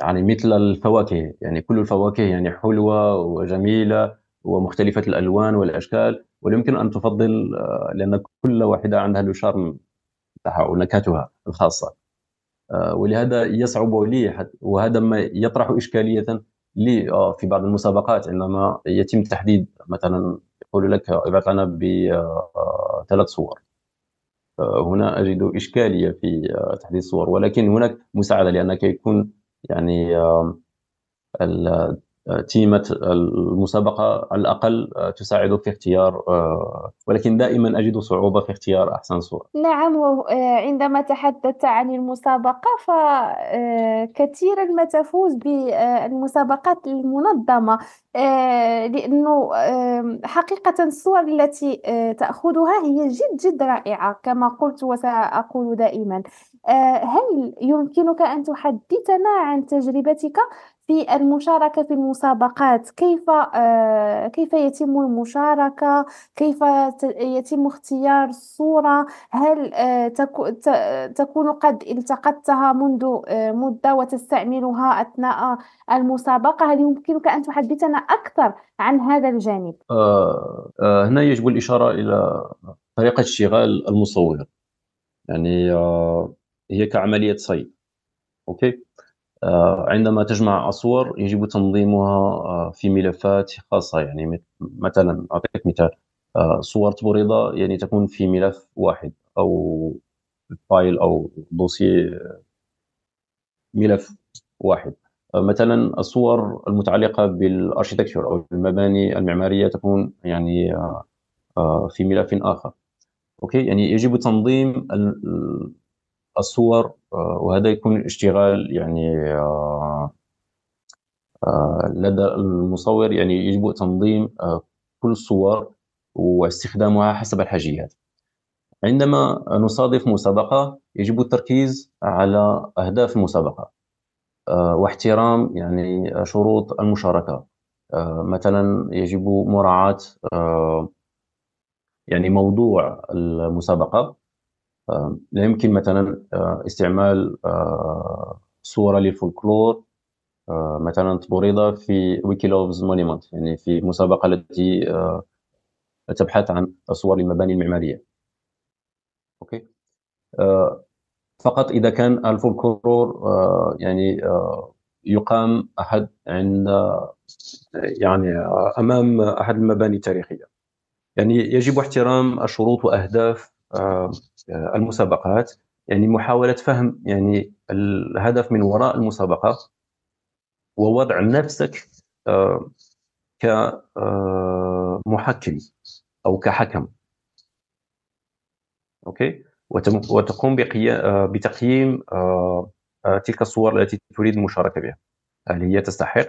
يعني مثل الفواكه يعني كل الفواكه يعني حلوه وجميله ومختلفه الالوان والاشكال ويمكن ان تفضل لان كل واحده عندها لشارم ونكهتها الخاصه ولهذا يصعب لي وهذا ما يطرح اشكاليه لي آه، في بعض المسابقات عندما يتم تحديد مثلا يقول لك ابعث لنا بثلاث آه، صور هنا اجد اشكاليه في آه، تحديد الصور ولكن هناك مساعده لانك يكون يعني تيمة المسابقة على الأقل آه، تساعدك في اختيار آه، ولكن دائما أجد صعوبة في اختيار أحسن صورة نعم وعندما آه، تحدثت عن المسابقة فكثيرا ما تفوز بالمسابقات المنظمة لأنه حقيقة الصور التي تأخذها هي جد جد رائعة كما قلت وسأقول دائما هل يمكنك أن تحدثنا عن تجربتك في المشاركة في المسابقات كيف آه، كيف يتم المشاركة كيف يتم اختيار الصورة هل آه، تكون قد التقطتها منذ آه، مدة وتستعملها أثناء المسابقة هل يمكنك أن تحدثنا أكثر عن هذا الجانب؟ هنا يجب الإشارة إلى طريقة اشتغال المصور يعني هي كعملية صيد أوكي آه، عندما تجمع الصور يجب تنظيمها آه، في ملفات خاصة يعني مثلا أعطيك مثال آه، صور تبريضة يعني تكون في ملف واحد أو فايل أو دوسي ملف واحد مثلا الصور المتعلقة بالأرشيتكتشر أو المباني المعمارية تكون يعني في ملف آخر أوكي يعني يجب تنظيم الصور وهذا يكون الاشتغال يعني آه، آه، لدى المصور يعني يجب تنظيم آه، كل الصور واستخدامها حسب الحاجيات عندما نصادف مسابقة يجب التركيز على أهداف المسابقة واحترام يعني شروط المشاركة مثلا يجب مراعاة يعني موضوع المسابقة لا آه، يمكن مثلا آه، استعمال آه، صوره للفولكلور مثلا تبريضه في ويكي لوفز مونيمنت يعني في مسابقه التي تبحث عن صور للمباني المعماريه اوكي فقط اذا كان الفولكلور يعني يقام احد عند يعني امام احد المباني التاريخيه يعني يجب احترام الشروط واهداف آه، المسابقات يعني محاوله فهم يعني الهدف من وراء المسابقه ووضع نفسك آه، كمحكم آه، او كحكم اوكي وتقوم بتقييم تلك الصور التي تريد المشاركه بها هل هي تستحق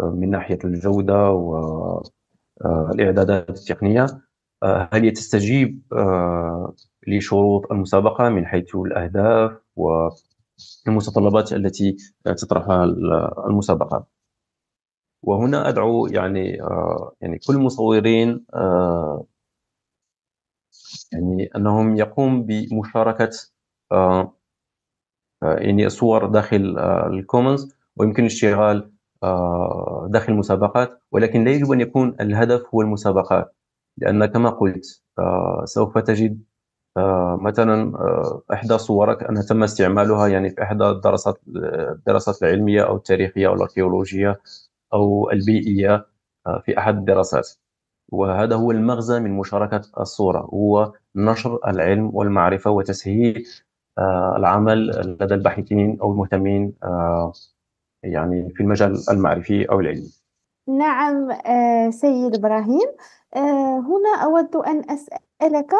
من ناحيه الجوده والاعدادات التقنيه هل هي تستجيب لشروط المسابقه من حيث الاهداف والمتطلبات التي تطرحها المسابقه وهنا ادعو يعني آه، يعني كل المصورين آه، يعني انهم يقوم بمشاركه آه، يعني الصور داخل الكومنز ويمكن الاشتغال داخل المسابقات ولكن لا يجب ان يكون الهدف هو المسابقات لان كما قلت سوف تجد آه، مثلا آه، احدى صورك انها تم استعمالها يعني في احدى الدراسات الدراسات آه، العلميه او التاريخيه او الاركيولوجيه او البيئيه في احد الدراسات وهذا هو المغزى من مشاركه الصوره هو نشر العلم والمعرفه وتسهيل العمل لدى الباحثين او المهتمين يعني في المجال المعرفي او العلمي نعم سيد ابراهيم هنا اود ان اسالك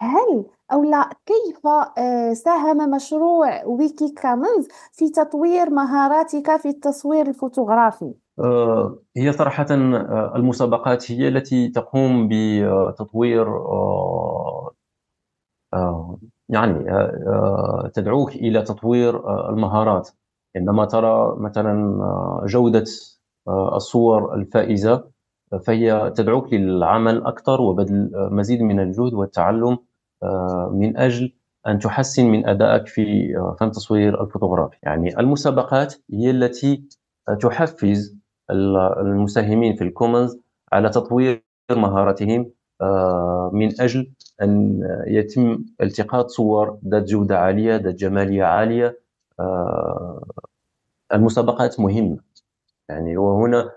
هل أو لا كيف آه، ساهم مشروع ويكي كامنز في تطوير مهاراتك في التصوير الفوتوغرافي؟ آه، هي صراحة آه، المسابقات هي التي تقوم بتطوير يعني تدعوك إلى تطوير المهارات عندما ترى مثلا جودة الصور الفائزة فهي تدعوك للعمل أكثر وبذل مزيد من الجهد والتعلم آه، من اجل ان تحسن من ادائك في آه، فن تصوير الفوتوغرافي يعني المسابقات هي التي تحفز المساهمين في الكومنز على تطوير مهاراتهم آه، من اجل ان يتم التقاط صور ذات جوده عاليه ذات جماليه عاليه المسابقات مهمه يعني وهنا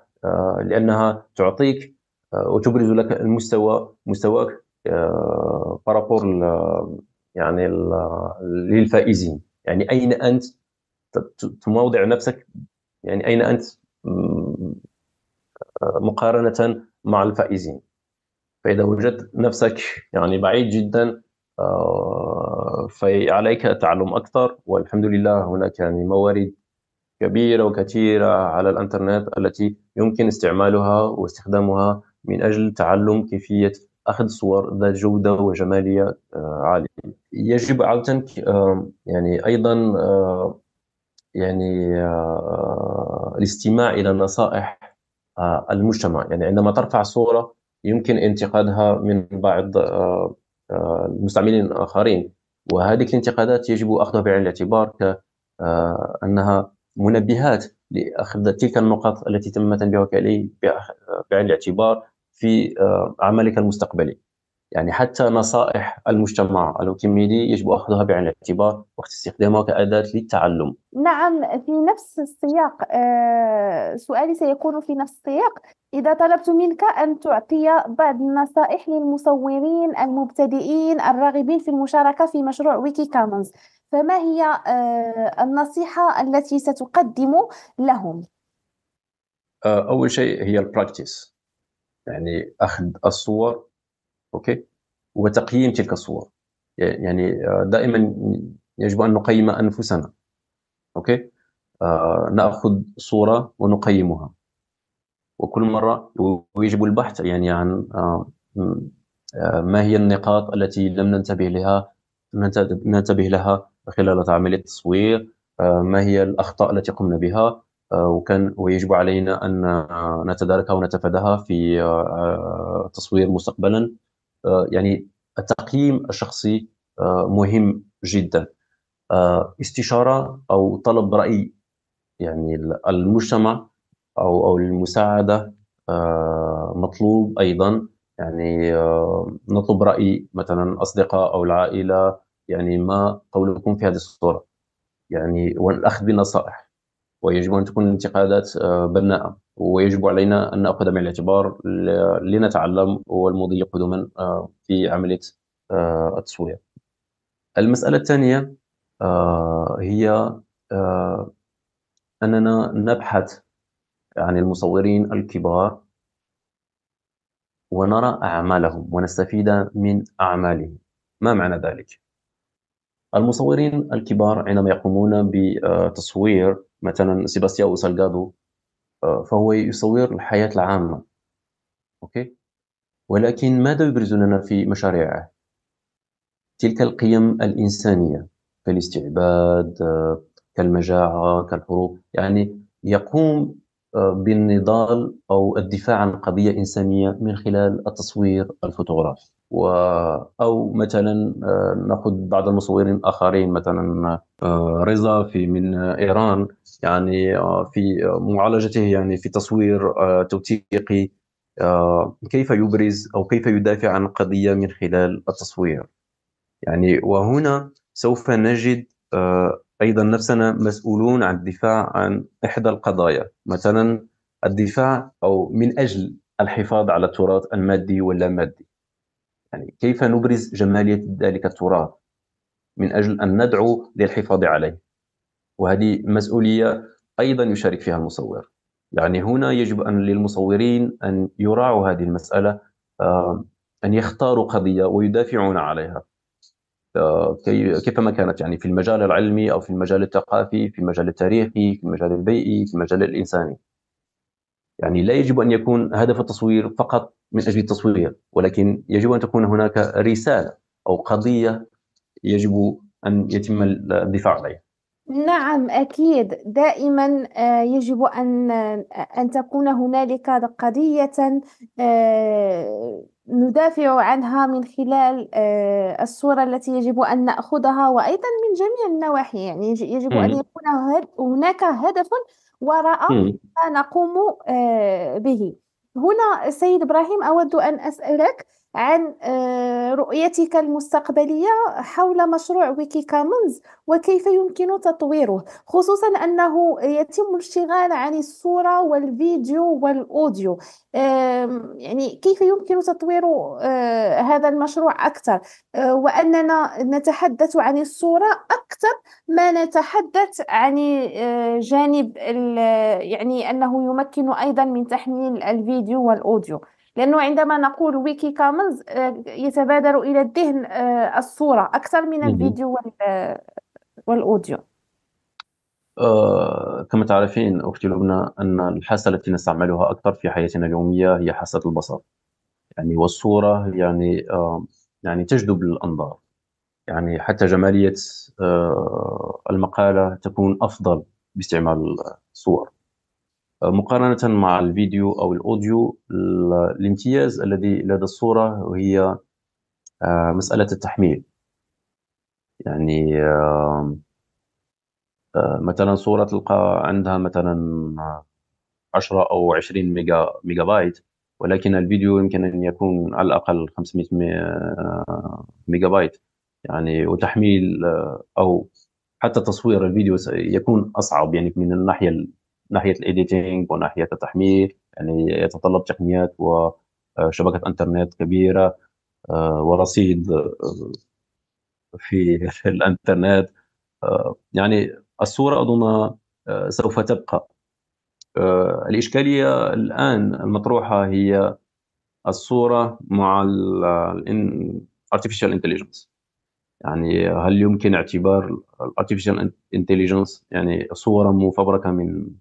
لانها تعطيك وتبرز لك المستوى مستواك بارابور آه، يعني للفائزين يعني اين انت تموضع نفسك يعني اين انت مقارنه مع الفائزين فاذا وجدت نفسك يعني بعيد جدا آه، فعليك تعلم اكثر والحمد لله هناك يعني موارد كبيره وكثيره على الانترنت التي يمكن استعمالها واستخدامها من اجل تعلم كيفيه اخذ صور ذات جوده وجماليه آه، عاليه يجب عاده آه، يعني ايضا آه، يعني الاستماع الى نصائح المجتمع يعني عندما ترفع صوره يمكن انتقادها من بعض المستعملين الاخرين وهذه الانتقادات يجب اخذها بعين الاعتبار كانها منبهات لاخذ تلك النقاط التي تم تنبيهك اليه بعين الاعتبار في آه، عملك المستقبلي يعني حتى نصائح المجتمع الوكيميدي يجب أخذها بعين الاعتبار وقت استخدامها كأداة للتعلم نعم في نفس السياق آه، سؤالي سيكون في نفس السياق إذا طلبت منك أن تعطي بعض النصائح للمصورين المبتدئين الراغبين في المشاركة في مشروع ويكي كامنز فما هي آه، النصيحة التي ستقدم لهم؟ أول شيء هي البراكتس يعني اخذ الصور اوكي وتقييم تلك الصور يعني آه، دائما يجب ان نقيم انفسنا اوكي آه، ناخذ صوره ونقيمها وكل مره ويجب البحث يعني عن آه، ما هي النقاط التي لم ننتبه لها ننتبه لها خلال عمليه التصوير ما هي الاخطاء التي قمنا بها آه، وكان ويجب علينا ان آه، نتداركها ونتفاداها في التصوير آه، مستقبلا يعني التقييم الشخصي مهم جدا استشاره او طلب راي يعني المجتمع او او المساعده مطلوب ايضا يعني نطلب راي مثلا اصدقاء او العائله يعني ما قولكم في هذه الصوره يعني والاخذ بالنصائح ويجب ان تكون الانتقادات آه، بناءه ويجب علينا ان ناخذ بعين الاعتبار لنتعلم والمضي قدما آه، في عمليه آه، التصوير المساله الثانيه هي اننا نبحث عن المصورين الكبار ونرى اعمالهم ونستفيد من اعمالهم ما معنى ذلك المصورين الكبار عندما يقومون بتصوير مثلا سيباستياو سالغادو آه، فهو يصور الحياه العامه اوكي ولكن ماذا يبرز لنا في مشاريعه تلك القيم الانسانيه كالاستعباد آه، كالمجاعه كالحروب يعني يقوم آه، بالنضال او الدفاع عن قضيه انسانيه من خلال التصوير الفوتوغرافي و او مثلا آه، ناخذ بعض المصورين الاخرين مثلا آه، رضا في من ايران يعني آه، في معالجته يعني في تصوير توثيقي كيف يبرز او كيف يدافع عن قضيه من خلال التصوير يعني وهنا سوف نجد ايضا نفسنا مسؤولون عن الدفاع عن احدى القضايا مثلا الدفاع او من اجل الحفاظ على التراث المادي واللامادي يعني كيف نبرز جمالية ذلك التراث من أجل أن ندعو للحفاظ عليه وهذه مسؤولية أيضا يشارك فيها المصور يعني هنا يجب أن للمصورين أن يراعوا هذه المسألة أن يختاروا قضية ويدافعون عليها آه، كيفما كانت يعني في المجال العلمي أو في المجال الثقافي في المجال التاريخي في المجال البيئي في المجال الإنساني يعني لا يجب أن يكون هدف التصوير فقط من اجل التصوير ولكن يجب ان تكون هناك رساله او قضيه يجب ان يتم الدفاع عليها نعم أكيد دائما آه، يجب أن آه، أن تكون هنالك قضية آه، ندافع عنها من خلال الصورة التي يجب أن نأخذها وأيضا من جميع النواحي يعني يجب أن يكون هناك هدف وراء ما نقوم به هنا سيد إبراهيم أود أن أسألك عن آه، رؤيتك المستقبلية حول مشروع ويكي كامنز وكيف يمكن تطويره خصوصا أنه يتم الاشتغال عن الصورة والفيديو والأوديو يعني كيف يمكن تطوير آه، هذا المشروع أكثر آه، وأننا نتحدث عن الصورة أكثر ما نتحدث عن جانب يعني أنه يمكن أيضا من تحميل الفيديو والأوديو لأنه عندما نقول ويكي كامنز آه، يتبادر إلى الذهن آه، الصورة أكثر من الفيديو آه، والأوديو أه كما تعرفين أختي لبنى أن الحاسة التي نستعملها أكثر في حياتنا اليومية هي حاسة البصر يعني والصورة يعني أه يعني تجذب الأنظار يعني حتى جمالية أه المقالة تكون أفضل باستعمال الصور مقارنة مع الفيديو أو الأوديو الامتياز الذي لدى الصورة وهي آه، مسألة التحميل يعني آه، آه، مثلا صورة تلقى عندها مثلا 10 أو 20 ميجا ميجا بايت ولكن الفيديو يمكن أن يكون على الأقل 500 ميجا بايت يعني وتحميل أو حتى تصوير الفيديو يكون أصعب يعني من الناحية ناحيه الايديتنج وناحيه التحميل يعني يتطلب تقنيات وشبكه آه، انترنت كبيره آه، ورصيد آه، في الانترنت يعني الصوره اظن سوف تبقى الاشكاليه الان المطروحه هي الصوره مع الارتفيشال انتليجنس يعني هل يمكن اعتبار الارتفيشال انتليجنس يعني صوره مفبركه من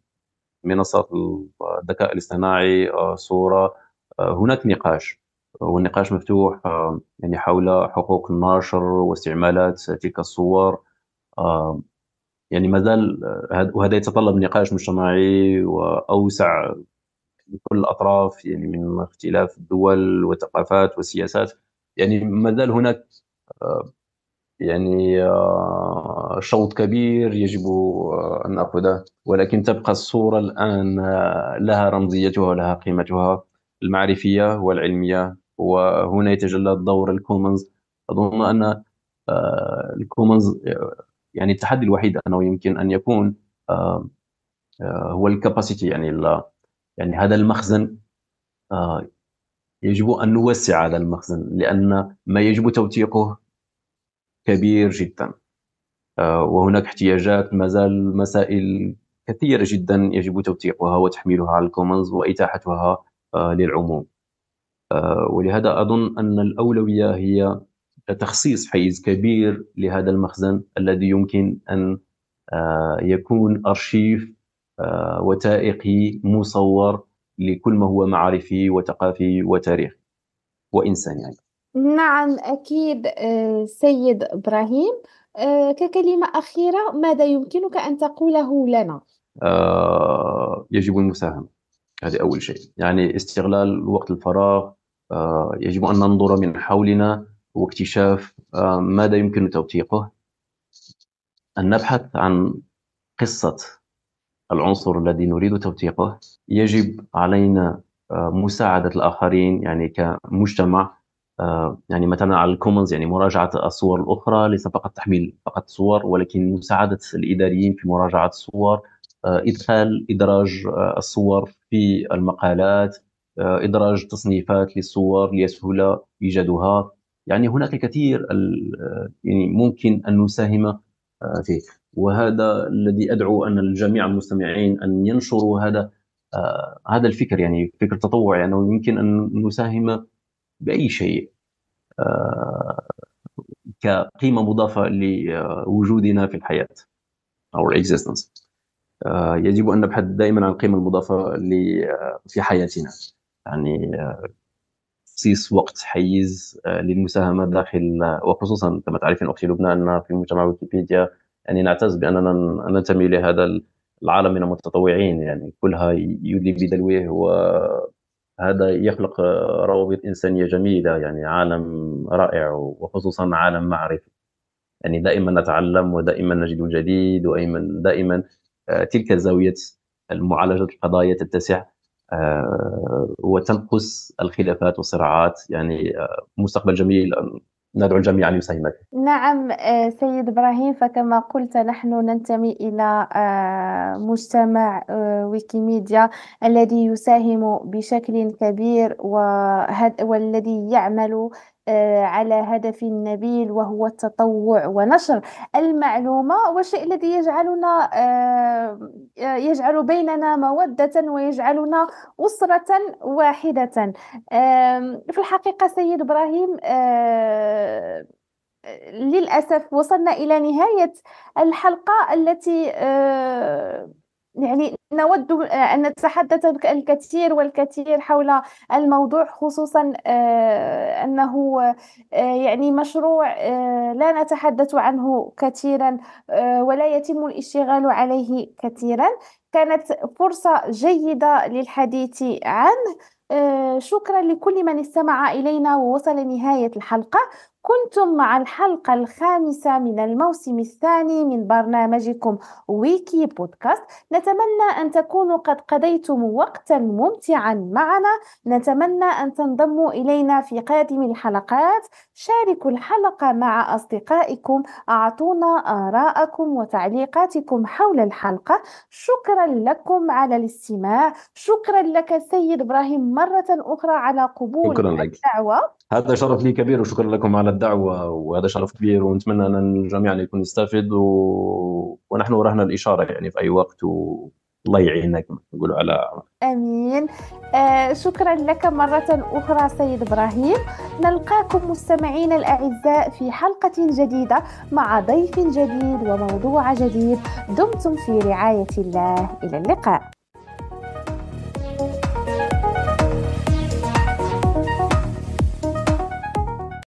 منصات الذكاء الاصطناعي آه، صوره آه، هناك نقاش والنقاش مفتوح آه، يعني حول حقوق الناشر واستعمالات تلك الصور يعني ما زال وهذا يتطلب نقاش مجتمعي واوسع كل الاطراف يعني من اختلاف الدول والثقافات والسياسات يعني ما زال هناك يعني شوط كبير يجب ان ناخذه ولكن تبقى الصوره الان آه، لها رمزيتها ولها قيمتها المعرفيه والعلميه وهنا يتجلى دور الكومنز اظن ان آه، الكومنز آه، يعني التحدي الوحيد انه يمكن ان يكون هو الكاباسيتي يعني يعني هذا المخزن يجب ان نوسع هذا المخزن لان ما يجب توثيقه كبير جدا آه، وهناك احتياجات ما زال مسائل كثيره جدا يجب توثيقها وتحميلها على الكومنز واتاحتها آه، للعموم آه، ولهذا اظن ان الاولويه هي تخصيص حيز كبير لهذا المخزن الذي يمكن ان يكون ارشيف وثائقي مصور لكل ما هو معرفي وثقافي وتاريخي وانساني نعم اكيد سيد ابراهيم آه، ككلمة أخيرة ماذا يمكنك أن تقوله لنا؟ آه، يجب المساهمة هذا أول شيء يعني استغلال وقت الفراغ آه، يجب أن ننظر من حولنا واكتشاف ماذا يمكن توثيقه أن نبحث عن قصة العنصر الذي نريد توثيقه يجب علينا مساعدة الآخرين يعني كمجتمع آه، يعني مثلا على الكومنز يعني مراجعه الصور الاخرى ليس فقط تحميل فقط صور ولكن مساعده الاداريين في مراجعه الصور آه، ادخال ادراج آه، الصور في المقالات ادراج تصنيفات للصور ليسهل ايجادها يعني هناك الكثير يعني ممكن ان نساهم فيه وهذا الذي ادعو ان الجميع المستمعين ان ينشروا هذا هذا الفكر يعني فكر تطوعي يعني انه يمكن ان نساهم باي شيء آه، كقيمه مضافه لوجودنا في الحياه او الاكزيستنس آه، يجب ان نبحث دائما عن القيمه المضافه آه، في حياتنا يعني تخصيص وقت حيز للمساهمه داخل وخصوصا كما تعرفين اختي لبنى ان في مجتمع ويكيبيديا يعني نعتز باننا ننتمي لهذا العالم من المتطوعين يعني كلها يدلي بدلوه هذا يخلق آه، روابط إنسانية جميلة يعني عالم رائع وخصوصا عالم معرفي يعني دائما نتعلم ودائما نجد الجديد ودائما دائما آه، تلك زاوية المعالجه القضايا تتسع آه، وتنقص الخلافات والصراعات يعني مستقبل جميل ندعو الجميع لمساهمته نعم آه، سيد إبراهيم فكما قلت نحن ننتمي إلى آه، مجتمع آه، ويكيميديا الذي يساهم بشكل كبير والذي يعمل آه، على هدف نبيل وهو التطوع ونشر المعلومة والشيء الذي يجعلنا آه، آه، يجعل بيننا مودة ويجعلنا أسرة واحدة في الحقيقة سيد إبراهيم للأسف وصلنا إلى نهاية الحلقة التي يعني نود آه، أن نتحدث الكثير والكثير حول الموضوع خصوصا آه، أنه آه، يعني مشروع لا نتحدث عنه كثيرا ولا يتم الاشتغال عليه كثيرا كانت فرصة جيدة للحديث عنه شكرا لكل من استمع إلينا ووصل لنهاية الحلقة كنتم مع الحلقة الخامسة من الموسم الثاني من برنامجكم ويكي بودكاست نتمنى أن تكونوا قد قضيتم وقتا ممتعا معنا نتمنى أن تنضموا إلينا في قادم الحلقات شاركوا الحلقة مع أصدقائكم أعطونا آراءكم وتعليقاتكم حول الحلقة شكرا لكم على الاستماع شكرا لك سيد إبراهيم مرة أخرى على قبول الدعوة هذا شرف لي كبير وشكرا لكم على الدعوه وهذا شرف كبير ونتمنى ان الجميع يكون يستفيد و... ونحن رهنا الاشاره يعني في اي وقت و... الله يعينك نقولوا على امين آه شكرا لك مره اخرى سيد ابراهيم نلقاكم مستمعينا الاعزاء في حلقه جديده مع ضيف جديد وموضوع جديد دمتم في رعايه الله الى اللقاء